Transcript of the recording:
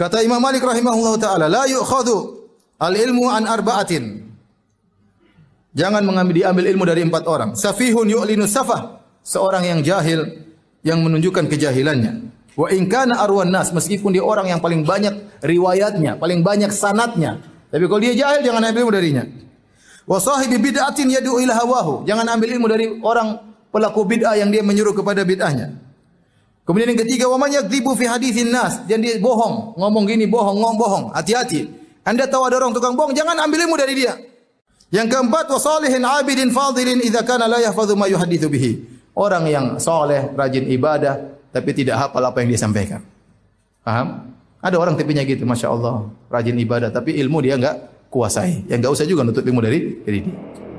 Kata Imam Malik rahimahullah taala, la yu'khadhu al-ilmu an arba'atin. Jangan mengambil diambil ilmu dari empat orang. Safihun yu'linu safah, seorang yang jahil yang menunjukkan kejahilannya. Wa inkana kana arwan nas, meskipun dia orang yang paling banyak riwayatnya, paling banyak sanatnya, tapi kalau dia jahil jangan ambil ilmu darinya. Wa sahibi bid'atin yad'u ila jangan ambil ilmu dari orang pelaku bid'ah yang dia menyuruh kepada bid'ahnya. Kemudian yang ketiga, wamanya yakdzibu fi haditsin nas, dan dia bohong, ngomong gini bohong, ngomong bohong. Hati-hati. Anda tahu ada orang tukang bohong, jangan ambil ilmu dari dia. Yang keempat, wasalihin abidin fadilin idza alayah la yahfazu bihi. Orang yang soleh, rajin ibadah, tapi tidak hafal apa yang dia sampaikan. Paham? Ada orang tipenya gitu, Masya Allah. Rajin ibadah, tapi ilmu dia enggak kuasai. Yang enggak usah juga nutup ilmu dari, dari dia.